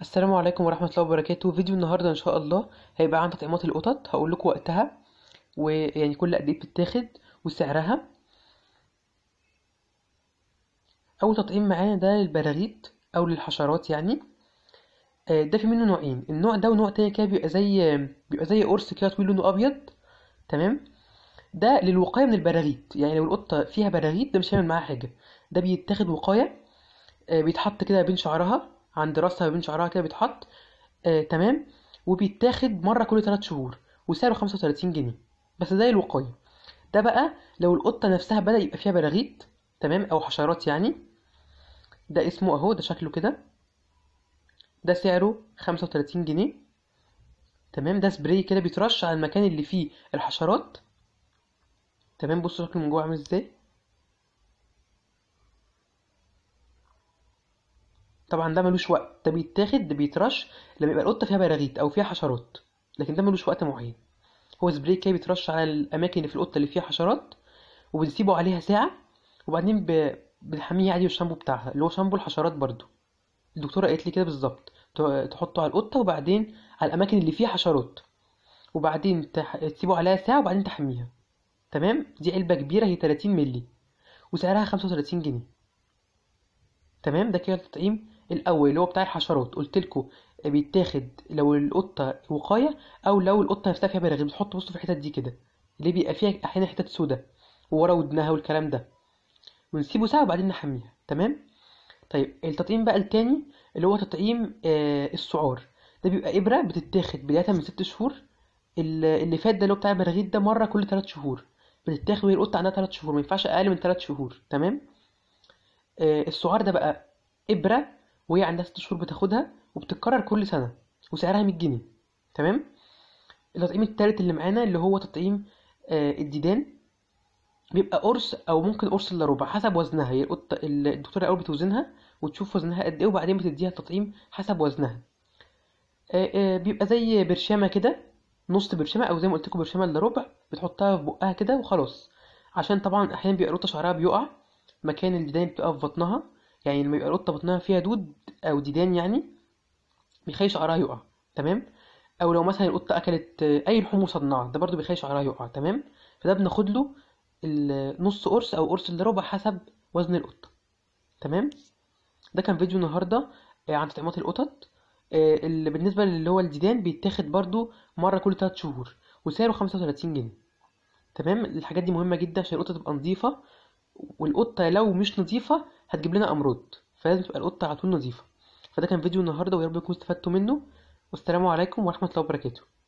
السلام عليكم ورحمة الله وبركاته فيديو النهاردة إن شاء الله هيبقى عن تطعيمات القطط هقول لكم وقتها ويعني كل قد إيه بتتاخد وسعرها أول تطعيم معانا ده للبراغيث أو للحشرات يعني آه، ده في منه نوعين النوع ده ونوع تاني كده بيبقى زي بيبقى زي قرص كده طويل لونه أبيض تمام ده للوقاية من البراغيث يعني لو القطة فيها براغيث ده مش هيعمل معاها حاجة ده بيتاخد وقاية آه، بيتحط كده بين شعرها عند راسها بين شعرها كده بيتحط آه تمام وبيتاخد مره كل 3 شهور وسعره 35 جنيه بس زي الوقايه ده بقى لو القطه نفسها بدا يبقى فيها براغيث تمام او حشرات يعني ده اسمه اهو ده شكله كده ده سعره 35 جنيه تمام ده سبراي كده بيترش على المكان اللي فيه الحشرات تمام بصوا شكله من جوه عامل ازاي طبعا ده ملوش وقت ده بيتاخد ده بيترش لما يبقى القطه فيها براغيث او فيها حشرات لكن ده ملوش وقت معين هو سبراي كده بيترش على الاماكن اللي في القطه اللي فيها حشرات وبنسيبه عليها ساعه وبعدين ب... بنحميه عادي بالشامبو بتاعها اللي هو شامبو الحشرات برضو الدكتوره قالت لي كده بالظبط تحطه على القطه وبعدين على الاماكن اللي فيها حشرات وبعدين تح... تسيبه عليها ساعه وبعدين تحميها تمام دي علبه كبيره هي 30 مللي وسعرها 35 جنيه تمام ده كده التطعيم الاول اللي هو بتاع الحشرات قلت لكم آه، بيتاخد لو القطه وقايه او لو القطه نفسها فيها براغيف بتحط بصوا في الحتت دي كده اللي بيبقى فيها احيانا حتت سودا ورا ودنها والكلام ده ونسيبه ساعه وبعدين نحميها تمام طيب التطعيم بقى التاني اللي هو تطعيم آه السعار ده بيبقى ابره بتتاخد بدايه من ست شهور اللي فات ده اللي هو بتاع البراغيث ده مره كل ثلاث شهور بتتاخد وهي القطه عندها ثلاث شهور ما ينفعش اقل من ثلاث شهور تمام آه السعار ده بقى ابره وهي عندها ست شهور بتاخدها وبتتكرر كل سنه وسعرها 100 جنيه تمام التطعيم التالت اللي معانا اللي هو تطعيم آه الديدان بيبقى قرص او ممكن قرص الا ربع حسب وزنها هي الدكتوره الاول بتوزنها وتشوف وزنها قد ايه وبعدين بتديها التطعيم حسب وزنها آه آه بيبقى زي برشامه كده نص برشامه او زي ما قلت لكم برشامه الا ربع بتحطها في بقها كده وخلاص عشان طبعا احيانا بيبقى رطه شعرها بيقع مكان الديدان بتقف في بطنها يعني لما يبقى القطه بطنها فيها دود او ديدان يعني بيخلي شعرها يقع تمام او لو مثلا القطه اكلت اي لحوم وصدناها ده برضو بيخلي شعرها يقع تمام فده بناخد له نص قرص او قرص الا ربع حسب وزن القطه تمام ده كان فيديو النهارده آه، عن تطعيمات القطط آه، اللي بالنسبه اللي هو الديدان بيتاخد برضو مره كل تلات شهور وسعره خمسة وتلاتين جنيه تمام الحاجات دي مهمه جدا عشان القطه تبقى نظيفه والقطة لو مش نظيفة هتجيب لنا أمراض فلازم تبقى القطة على طول نظيفة فده كان فيديو النهاردة ويارب تكونوا استفدتوا منه والسلام عليكم ورحمة الله وبركاته